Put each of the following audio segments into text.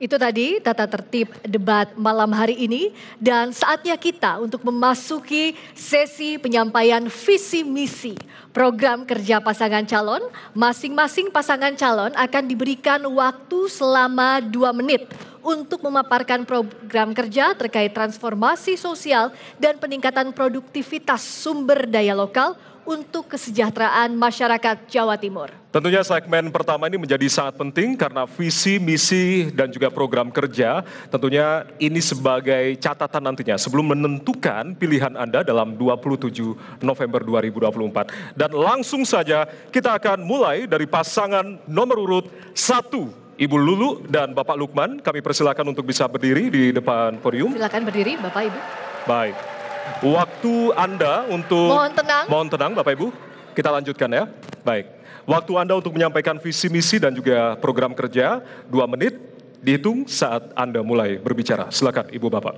Itu tadi tata tertib debat malam hari ini dan saatnya kita untuk memasuki sesi penyampaian visi misi program kerja pasangan calon, masing-masing pasangan calon akan diberikan waktu selama dua menit untuk memaparkan program kerja terkait transformasi sosial dan peningkatan produktivitas sumber daya lokal untuk kesejahteraan masyarakat Jawa Timur. Tentunya segmen pertama ini menjadi sangat penting karena visi, misi, dan juga program kerja tentunya ini sebagai catatan nantinya sebelum menentukan pilihan Anda dalam 27 November 2024. Dan langsung saja kita akan mulai dari pasangan nomor urut satu, Ibu Lulu dan Bapak Lukman. Kami persilakan untuk bisa berdiri di depan podium. Silakan berdiri Bapak Ibu. Baik. Waktu Anda untuk... Mohon tenang. Mohon tenang Bapak Ibu. Kita lanjutkan ya. Baik. Waktu Anda untuk menyampaikan visi misi dan juga program kerja, dua menit dihitung saat Anda mulai berbicara. Silakan Ibu Bapak.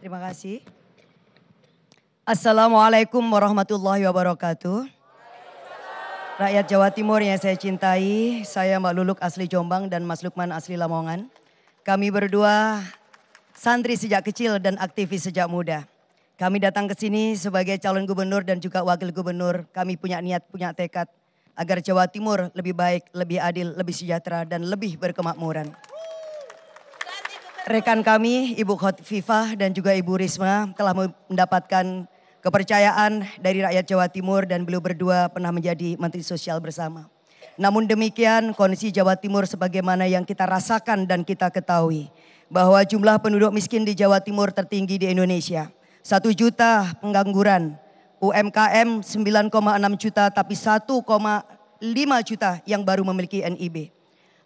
Terima kasih. Assalamualaikum warahmatullahi wabarakatuh. Rakyat Jawa Timur yang saya cintai, saya Mbak Luluk asli Jombang dan Mas Lukman asli Lamongan. Kami berdua santri sejak kecil dan aktivis sejak muda. Kami datang ke sini sebagai calon gubernur dan juga wakil gubernur. Kami punya niat, punya tekad agar Jawa Timur lebih baik, lebih adil, lebih sejahtera, dan lebih berkemakmuran. Rekan kami, Ibu Khotifah dan juga Ibu Risma telah mendapatkan kepercayaan dari rakyat Jawa Timur dan beliau berdua pernah menjadi Menteri Sosial bersama. Namun demikian kondisi Jawa Timur sebagaimana yang kita rasakan dan kita ketahui bahwa jumlah penduduk miskin di Jawa Timur tertinggi di Indonesia. Satu juta pengangguran, UMKM 9,6 juta tapi 1,5 juta yang baru memiliki NIB.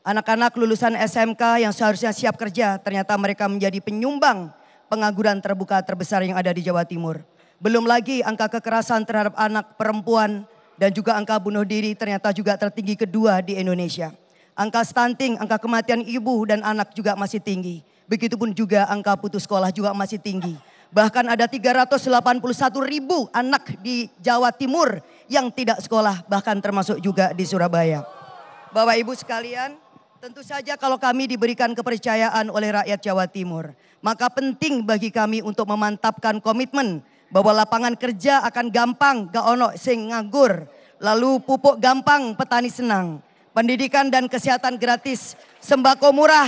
Anak-anak lulusan SMK yang seharusnya siap kerja ternyata mereka menjadi penyumbang pengangguran terbuka terbesar yang ada di Jawa Timur. Belum lagi angka kekerasan terhadap anak perempuan dan juga angka bunuh diri ternyata juga tertinggi kedua di Indonesia. Angka stunting, angka kematian ibu dan anak juga masih tinggi. Begitupun juga angka putus sekolah juga masih tinggi. Bahkan ada 381 ribu anak di Jawa Timur yang tidak sekolah bahkan termasuk juga di Surabaya. Bapak Ibu sekalian, Tentu saja kalau kami diberikan kepercayaan oleh rakyat Jawa Timur, maka penting bagi kami untuk memantapkan komitmen bahwa lapangan kerja akan gampang gak ono sing nganggur. Lalu pupuk gampang petani senang. Pendidikan dan kesehatan gratis, sembako murah,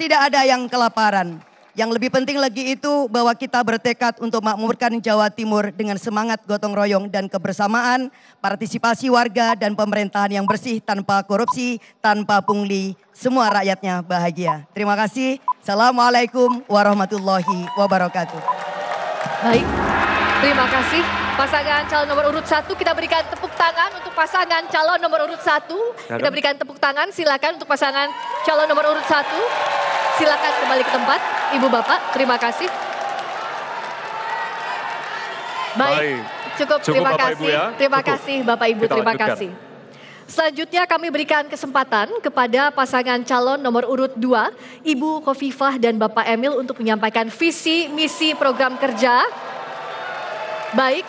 tidak ada yang kelaparan. Yang lebih penting lagi itu bahwa kita bertekad untuk makmurkan Jawa Timur dengan semangat gotong royong dan kebersamaan, partisipasi warga dan pemerintahan yang bersih tanpa korupsi, tanpa pungli, semua rakyatnya bahagia. Terima kasih. Assalamualaikum warahmatullahi wabarakatuh. Baik. Terima kasih. Pasangan calon nomor urut satu, kita berikan tepuk tangan untuk pasangan calon nomor urut satu. Kita berikan tepuk tangan, silakan untuk pasangan calon nomor urut satu. Silakan kembali ke tempat, Ibu Bapak. Terima kasih. Baik, cukup, cukup terima Bapak, kasih. Ibu ya. Terima cukup. kasih Bapak Ibu, terima kasih. Selanjutnya kami berikan kesempatan kepada pasangan calon nomor urut 2, Ibu Kofifah dan Bapak Emil untuk menyampaikan visi misi program kerja Baik,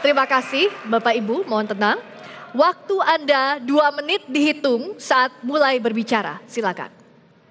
terima kasih Bapak Ibu, mohon tenang. Waktu Anda dua menit dihitung saat mulai berbicara, silakan.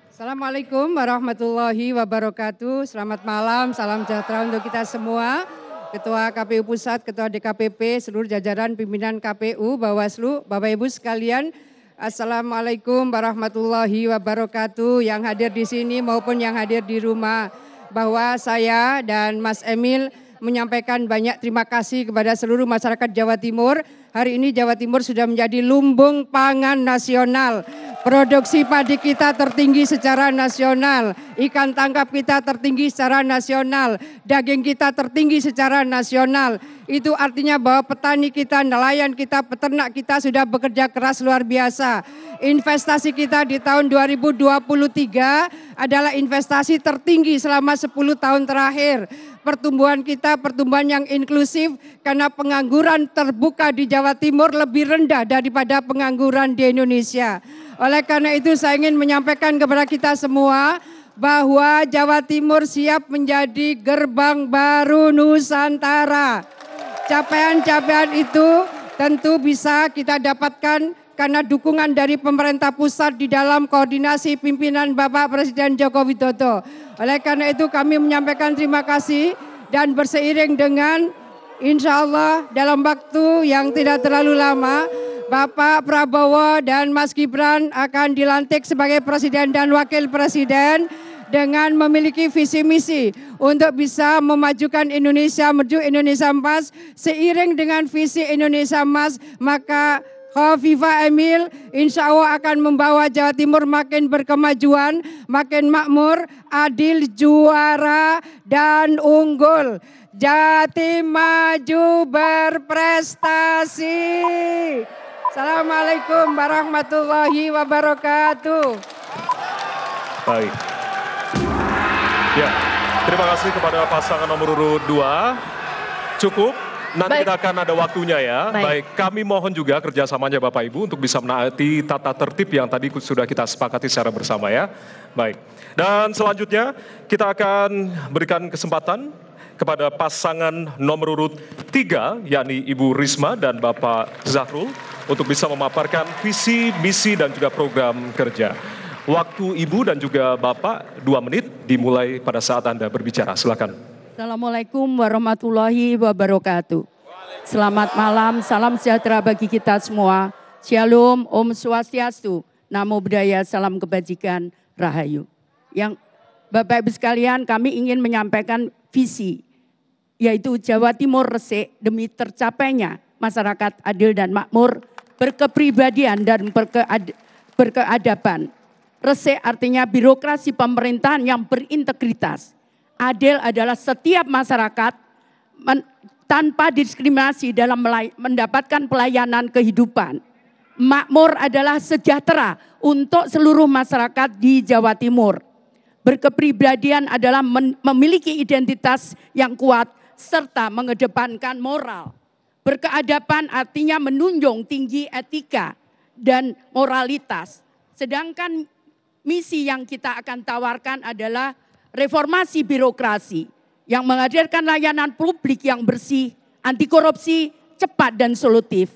Assalamualaikum warahmatullahi wabarakatuh. Selamat malam, salam sejahtera untuk kita semua. Ketua KPU Pusat, Ketua DKPP, seluruh jajaran pimpinan KPU, Bawaslu, Bapak Ibu sekalian, Assalamualaikum warahmatullahi wabarakatuh yang hadir di sini maupun yang hadir di rumah. Bahwa saya dan Mas Emil menyampaikan banyak terima kasih kepada seluruh masyarakat Jawa Timur. Hari ini Jawa Timur sudah menjadi lumbung pangan nasional. Produksi padi kita tertinggi secara nasional, ikan tangkap kita tertinggi secara nasional, daging kita tertinggi secara nasional. Itu artinya bahwa petani kita, nelayan kita, peternak kita sudah bekerja keras luar biasa. Investasi kita di tahun 2023 adalah investasi tertinggi selama 10 tahun terakhir pertumbuhan kita pertumbuhan yang inklusif karena pengangguran terbuka di Jawa Timur lebih rendah daripada pengangguran di Indonesia. Oleh karena itu saya ingin menyampaikan kepada kita semua bahwa Jawa Timur siap menjadi gerbang baru Nusantara. Capaian-capaian itu tentu bisa kita dapatkan karena dukungan dari pemerintah pusat di dalam koordinasi pimpinan Bapak Presiden Joko Widodo. Oleh karena itu kami menyampaikan terima kasih dan berseiring dengan insya Allah dalam waktu yang tidak terlalu lama Bapak Prabowo dan Mas Gibran akan dilantik sebagai Presiden dan Wakil Presiden dengan memiliki visi misi untuk bisa memajukan Indonesia menuju Indonesia emas seiring dengan visi Indonesia emas maka Khofifa Emil insya Allah akan membawa Jawa Timur makin berkemajuan, makin makmur, adil, juara, dan unggul. Jati maju berprestasi. Assalamualaikum warahmatullahi wabarakatuh. Baik. Ya, terima kasih kepada pasangan nomor urut 2. Cukup Nanti Baik. kita akan ada waktunya ya. Baik. Baik, kami mohon juga kerjasamanya Bapak Ibu untuk bisa menaati tata tertib yang tadi sudah kita sepakati secara bersama ya. Baik, dan selanjutnya kita akan berikan kesempatan kepada pasangan nomor urut tiga yakni Ibu Risma dan Bapak Zahrul, untuk bisa memaparkan visi, misi, dan juga program kerja. Waktu Ibu dan juga Bapak dua menit dimulai pada saat Anda berbicara. Silakan. Assalamualaikum warahmatullahi wabarakatuh. Selamat malam, salam sejahtera bagi kita semua. Shalom, Om Swastiastu, Namo Buddhaya, Salam Kebajikan, Rahayu. Yang Bapak Ibu sekalian kami ingin menyampaikan visi yaitu Jawa Timur resik demi tercapainya masyarakat adil dan makmur, berkepribadian dan berkead berkeadaban. Resik artinya birokrasi pemerintahan yang berintegritas Adil adalah setiap masyarakat men, tanpa diskriminasi dalam melay, mendapatkan pelayanan kehidupan. Makmur adalah sejahtera untuk seluruh masyarakat di Jawa Timur. Berkepribadian adalah men, memiliki identitas yang kuat serta mengedepankan moral. Berkeadapan artinya menunjung tinggi etika dan moralitas. Sedangkan misi yang kita akan tawarkan adalah reformasi birokrasi yang menghadirkan layanan publik yang bersih, anti korupsi, cepat dan solutif.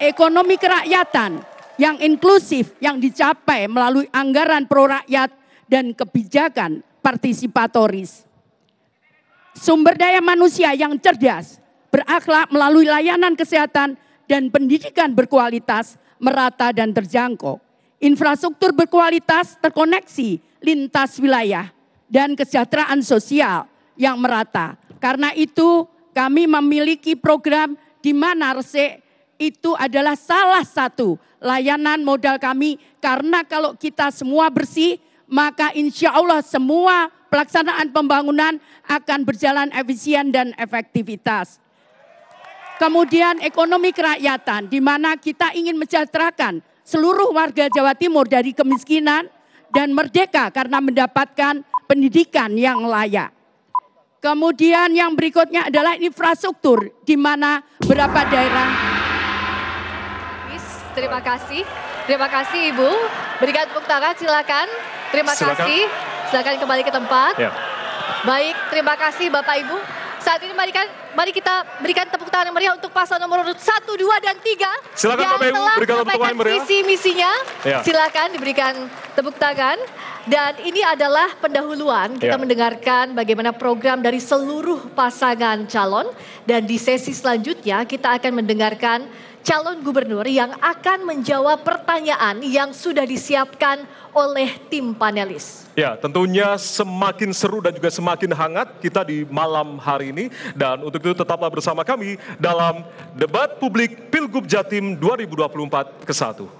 Ekonomi kerakyatan yang inklusif yang dicapai melalui anggaran pro rakyat dan kebijakan partisipatoris. Sumber daya manusia yang cerdas, berakhlak melalui layanan kesehatan dan pendidikan berkualitas merata dan terjangkau. Infrastruktur berkualitas terkoneksi lintas wilayah dan kesejahteraan sosial yang merata. Karena itu kami memiliki program di mana Resik itu adalah salah satu layanan modal kami. Karena kalau kita semua bersih, maka insya Allah semua pelaksanaan pembangunan akan berjalan efisien dan efektivitas. Kemudian ekonomi kerakyatan, di mana kita ingin menjahterakan seluruh warga Jawa Timur dari kemiskinan dan merdeka karena mendapatkan pendidikan yang layak. Kemudian yang berikutnya adalah infrastruktur di mana berapa daerah. Terima kasih. Terima kasih Ibu. Berikan tepuk tangan silakan. Terima silakan. kasih. Silakan kembali ke tempat. Ya. Baik, terima kasih Bapak Ibu. Saat ini mari, kan, mari kita berikan tepuk tangan yang meriah untuk pasal nomor urut 1, 2, dan 3. Silakan yang Bapak Ibu berikan tepuk tangan meriah. Visi misinya. Ya. Silakan diberikan tepuk tangan. Dan ini adalah pendahuluan kita ya. mendengarkan bagaimana program dari seluruh pasangan calon dan di sesi selanjutnya kita akan mendengarkan calon gubernur yang akan menjawab pertanyaan yang sudah disiapkan oleh tim panelis. Ya, tentunya semakin seru dan juga semakin hangat kita di malam hari ini. Dan untuk itu tetaplah bersama kami dalam debat publik Pilgub Jatim 2024 ke-1.